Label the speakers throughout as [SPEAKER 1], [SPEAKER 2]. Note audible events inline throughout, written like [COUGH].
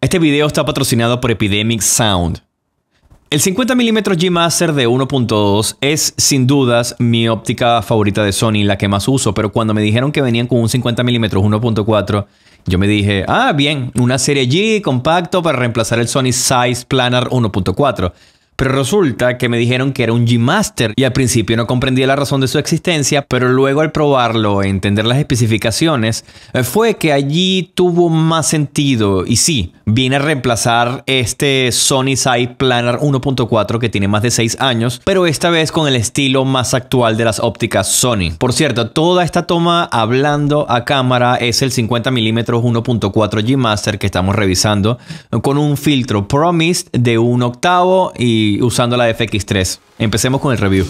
[SPEAKER 1] Este video está patrocinado por Epidemic Sound. El 50 mm G Master de 1.2 es sin dudas mi óptica favorita de Sony, la que más uso, pero cuando me dijeron que venían con un 50 mm 1.4, yo me dije, ah, bien, una serie G compacto para reemplazar el Sony Size Planar 1.4. Pero resulta que me dijeron que era un G Master y al principio no comprendía la razón de su existencia, pero luego al probarlo e entender las especificaciones, eh, fue que allí tuvo más sentido y sí, viene a reemplazar este Sony Side Planner 1.4 que tiene más de 6 años, pero esta vez con el estilo más actual de las ópticas Sony. Por cierto, toda esta toma hablando a cámara es el 50 mm 1.4 G Master que estamos revisando eh, con un filtro Promised de un octavo y usando la FX3. Empecemos con el review.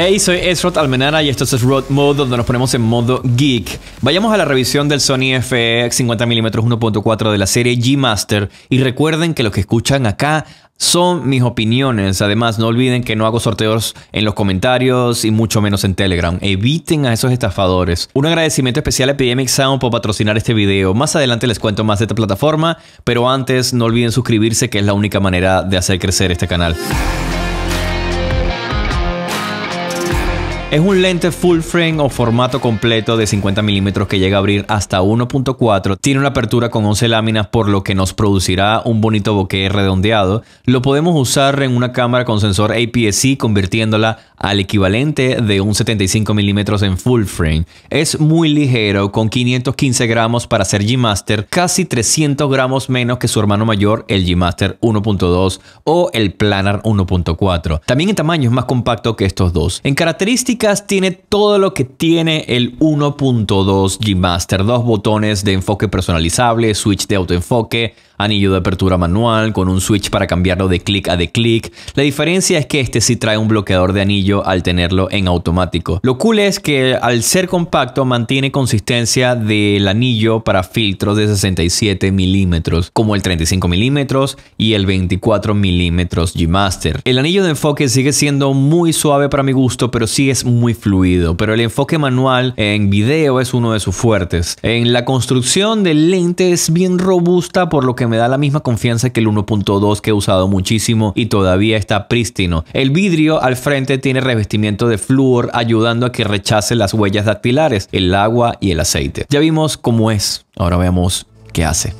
[SPEAKER 1] Hey, soy Esrod Almenara y esto es Road Mode, donde nos ponemos en modo geek. Vayamos a la revisión del Sony FX 50mm 1.4 de la serie G Master y recuerden que los que escuchan acá son mis opiniones. Además, no olviden que no hago sorteos en los comentarios y mucho menos en Telegram. Eviten a esos estafadores. Un agradecimiento especial a Epidemic Sound por patrocinar este video. Más adelante les cuento más de esta plataforma, pero antes no olviden suscribirse que es la única manera de hacer crecer este canal. Es un lente full frame o formato completo de 50 milímetros que llega a abrir hasta 1.4. Tiene una apertura con 11 láminas por lo que nos producirá un bonito bokeh redondeado. Lo podemos usar en una cámara con sensor APS-C convirtiéndola al equivalente de un 75 mm en full frame. Es muy ligero, con 515 gramos para ser G-Master, casi 300 gramos menos que su hermano mayor, el G-Master 1.2 o el Planar 1.4. También en tamaño es más compacto que estos dos. En características tiene todo lo que tiene el 1.2 G-Master, dos botones de enfoque personalizable, switch de autoenfoque, anillo de apertura manual, con un switch para cambiarlo de clic a de clic. La diferencia es que este sí trae un bloqueador de anillo al tenerlo en automático. Lo cool es que al ser compacto mantiene consistencia del anillo para filtros de 67 milímetros, como el 35 milímetros y el 24 milímetros G-Master. El anillo de enfoque sigue siendo muy suave para mi gusto, pero sí es muy fluido. Pero el enfoque manual en video es uno de sus fuertes. En la construcción del lente es bien robusta, por lo que me da la misma confianza que el 1.2 que he usado muchísimo y todavía está prístino. El vidrio al frente tiene revestimiento de flúor ayudando a que rechace las huellas dactilares, el agua y el aceite. Ya vimos cómo es, ahora veamos qué hace.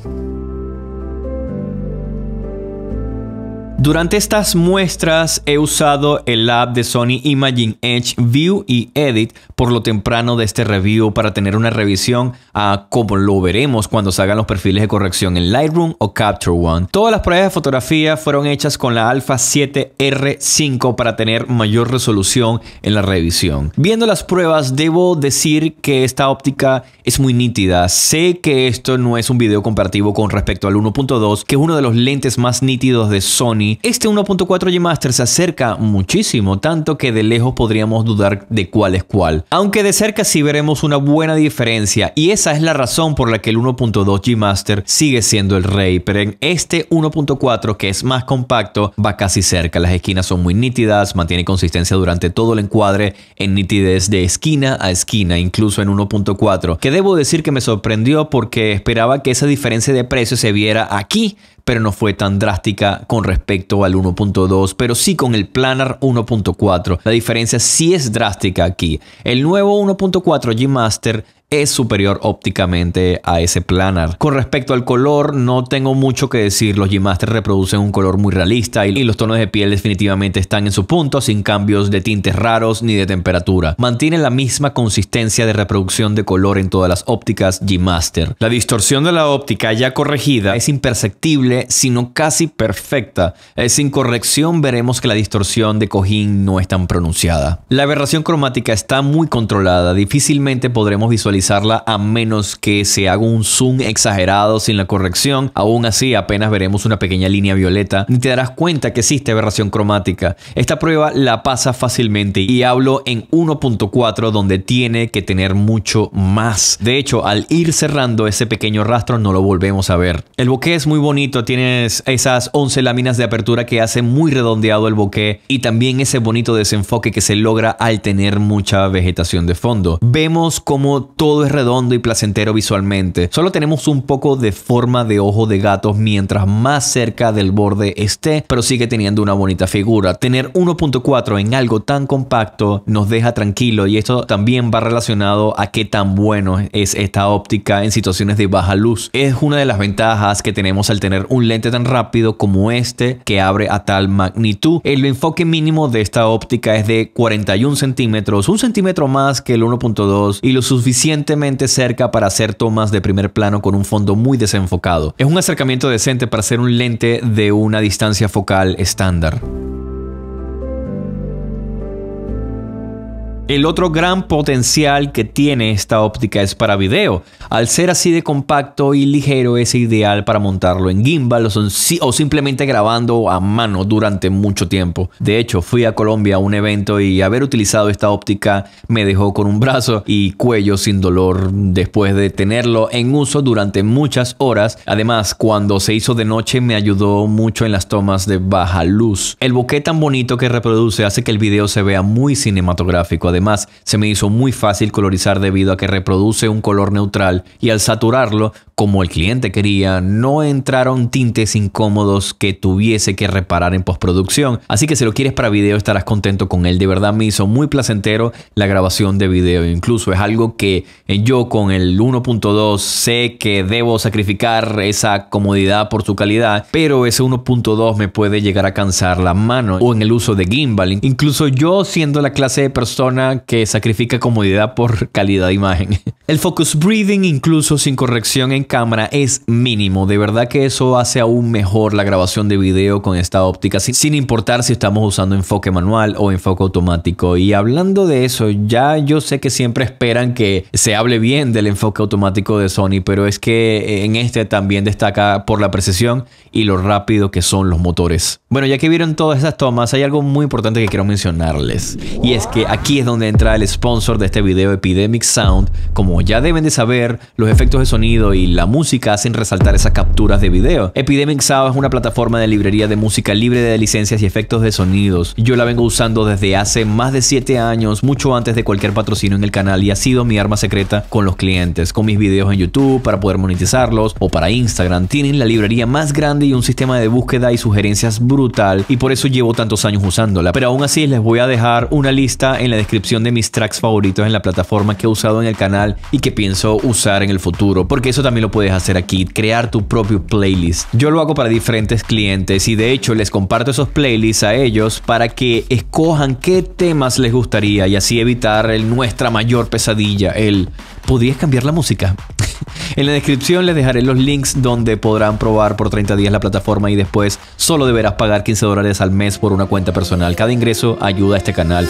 [SPEAKER 1] Durante estas muestras he usado el app de Sony Imaging Edge View y Edit por lo temprano de este review para tener una revisión a como lo veremos cuando hagan los perfiles de corrección en Lightroom o Capture One. Todas las pruebas de fotografía fueron hechas con la Alpha 7R5 para tener mayor resolución en la revisión. Viendo las pruebas, debo decir que esta óptica es muy nítida. Sé que esto no es un video comparativo con respecto al 1.2, que es uno de los lentes más nítidos de Sony. Este 1.4 G Master se acerca muchísimo, tanto que de lejos podríamos dudar de cuál es cuál. Aunque de cerca sí veremos una buena diferencia y es esa es la razón por la que el 1.2G Master sigue siendo el rey, pero en este 1.4 que es más compacto va casi cerca. Las esquinas son muy nítidas, mantiene consistencia durante todo el encuadre en nitidez de esquina a esquina, incluso en 1.4, que debo decir que me sorprendió porque esperaba que esa diferencia de precio se viera aquí, pero no fue tan drástica con respecto al 1.2, pero sí con el Planar 1.4. La diferencia sí es drástica aquí. El nuevo 1.4 G Master es superior ópticamente a ese planar. Con respecto al color, no tengo mucho que decir. Los G-Master reproducen un color muy realista y los tonos de piel definitivamente están en su punto, sin cambios de tintes raros ni de temperatura. Mantiene la misma consistencia de reproducción de color en todas las ópticas G-Master. La distorsión de la óptica ya corregida es imperceptible sino casi perfecta. Eh, sin corrección veremos que la distorsión de cojín no es tan pronunciada. La aberración cromática está muy controlada, difícilmente podremos visualizarla a menos que se haga un zoom exagerado sin la corrección, aún así apenas veremos una pequeña línea violeta, ni te darás cuenta que existe aberración cromática. Esta prueba la pasa fácilmente y hablo en 1.4 donde tiene que tener mucho más. De hecho, al ir cerrando ese pequeño rastro no lo volvemos a ver. El bokeh es muy bonito, tienes esas 11 láminas de apertura que hacen muy redondeado el bokeh y también ese bonito desenfoque que se logra al tener mucha vegetación de fondo. Vemos como todo es redondo y placentero visualmente. Solo tenemos un poco de forma de ojo de gato mientras más cerca del borde esté, pero sigue teniendo una bonita figura. Tener 1.4 en algo tan compacto nos deja tranquilo y esto también va relacionado a qué tan bueno es esta óptica en situaciones de baja luz. Es una de las ventajas que tenemos al tener un lente tan rápido como este que abre a tal magnitud. El enfoque mínimo de esta óptica es de 41 centímetros, un centímetro más que el 1.2 y lo suficientemente cerca para hacer tomas de primer plano con un fondo muy desenfocado. Es un acercamiento decente para ser un lente de una distancia focal estándar. El otro gran potencial que tiene esta óptica es para video. Al ser así de compacto y ligero es ideal para montarlo en gimbal o, simplemente grabando a mano durante mucho tiempo. De hecho, fui a Colombia a un evento y haber utilizado esta óptica me dejó con un brazo y cuello sin dolor después de tenerlo en uso durante muchas horas. Además, cuando se hizo de noche me ayudó mucho en las tomas de baja luz. El bokeh tan bonito que reproduce hace que el video se vea muy cinematográfico. Además, se me hizo muy fácil colorizar debido a que reproduce un color neutral y al saturarlo, como el cliente quería, no entraron tintes incómodos que tuviese que reparar en postproducción. Así que si lo quieres para video estarás contento con él. De verdad me hizo muy placentero la grabación de video. Incluso es algo que yo con el 1.2 sé que debo sacrificar esa comodidad por su calidad, pero ese 1.2 me puede llegar a cansar la mano o en el uso de gimbal. Incluso yo siendo la clase de persona que sacrifica comodidad por calidad de imagen. [LAUGHS] El focus breathing, incluso sin corrección en cámara, es mínimo. De verdad que eso hace aún mejor la grabación de video con esta óptica, sin importar si estamos usando enfoque manual o enfoque automático. Y hablando de eso, ya yo sé que siempre esperan que se hable bien del enfoque automático de Sony, pero es que en este también destaca por la precisión y lo rápido que son los motores. Bueno, ya que vieron todas esas tomas, hay algo muy importante que quiero mencionarles. Y es que aquí es donde entra el sponsor de este video Epidemic Sound. Como ya deben de saber, los efectos de sonido y la música hacen resaltar esas capturas de video. Epidemic Sound es una plataforma de librería de música libre de licencias y efectos de sonidos. Yo la vengo usando desde hace más de 7 años, mucho antes de cualquier patrocinio en el canal y ha sido mi arma secreta con los clientes, con mis videos en YouTube para poder monetizarlos o para Instagram. Tienen la librería más grande y un sistema de búsqueda y sugerencias brutal y por eso llevo tantos años usándola. Pero aún así les voy a dejar una lista en la descripción de mis tracks favoritos en la plataforma que he usado en el canal y que pienso usar en el futuro, porque eso también lo puedes hacer aquí, crear tu propio playlist. Yo lo hago para diferentes clientes y de hecho les comparto esos playlists a ellos para que escojan qué temas les gustaría y así evitar el, nuestra mayor pesadilla, el ¿podrías cambiar la música? [LAUGHS] En la descripción les dejaré los links donde podrán probar por 30 días la plataforma y después solo deberás pagar 15 dólares al mes por una cuenta personal. Cada ingreso ayuda a este canal.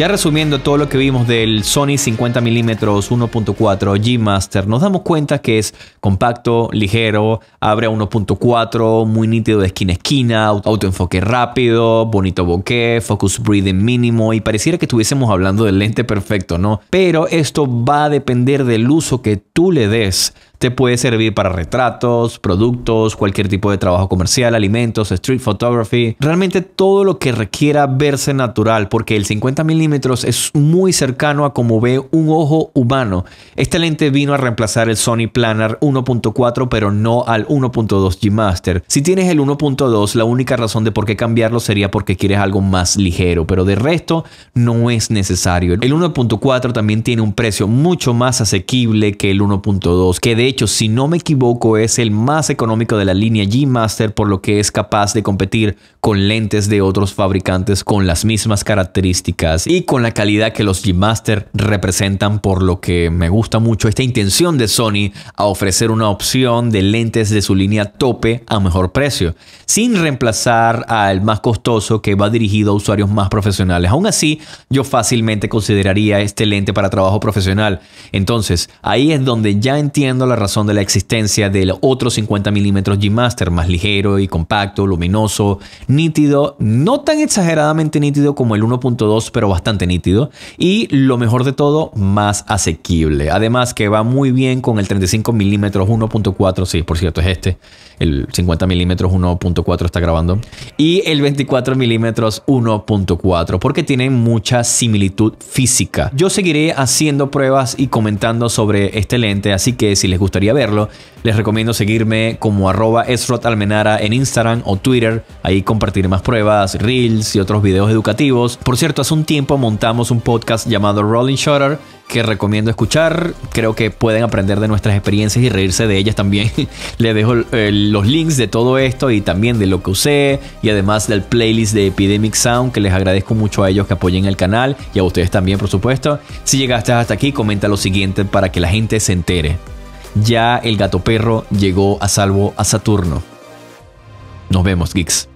[SPEAKER 1] Ya resumiendo todo lo que vimos del Sony 50mm 1.4 G Master, nos damos cuenta que es compacto, ligero, abre a 1.4, muy nítido de esquina a esquina, autoenfoque rápido, bonito bokeh, focus breathing mínimo y pareciera que estuviésemos hablando del lente perfecto, ¿no? Pero esto va a depender del uso que tú le des te puede servir para retratos, productos, cualquier tipo de trabajo comercial, alimentos, street photography, realmente todo lo que requiera verse natural, porque el 50 mm es muy cercano a como ve un ojo humano. Este lente vino a reemplazar el Sony Planar 1.4, pero no al 1.2 G Master. Si tienes el 1.2, la única razón de por qué cambiarlo sería porque quieres algo más ligero, pero de resto no es necesario. El 1.4 también tiene un precio mucho más asequible que el 1.2, que de hecho, si no me equivoco, es el más económico de la línea G Master, por lo que es capaz de competir con lentes de otros fabricantes con las mismas características y con la calidad que los G-Master representan, por lo que me gusta mucho esta intención de Sony a ofrecer una opción de lentes de su línea tope a mejor precio, sin reemplazar al más costoso que va dirigido a usuarios más profesionales. Aún así, yo fácilmente consideraría este lente para trabajo profesional. Entonces, ahí es donde ya entiendo la razón de la existencia del otro 50 mm G-Master, más ligero y compacto, luminoso, nítido, no tan exageradamente nítido como el 1.2, pero bastante nítido. Y lo mejor de todo, más asequible. Además que va muy bien con el 35 mm 1.4, sí, por cierto, es este. El 50 mm 1.4 está grabando. Y el 24 mm 1.4, porque tienen mucha similitud física. Yo seguiré haciendo pruebas y comentando sobre este lente, así que si les gustaría verlo, les recomiendo seguirme como arroba en Instagram o Twitter. Ahí compartiré más pruebas, reels y otros videos educativos. Por cierto, hace un tiempo montamos un podcast llamado Rolling Shutter que recomiendo escuchar. Creo que pueden aprender de nuestras experiencias y reírse de ellas también. [LAUGHS] Les dejo eh, los links de todo esto y también de lo que usé y además del playlist de Epidemic Sound que les agradezco mucho a ellos que apoyen el canal y a ustedes también por supuesto. Si llegaste hasta aquí comenta lo siguiente para que la gente se entere ya el gato perro llegó a salvo a Saturno. Nos vemos, geeks.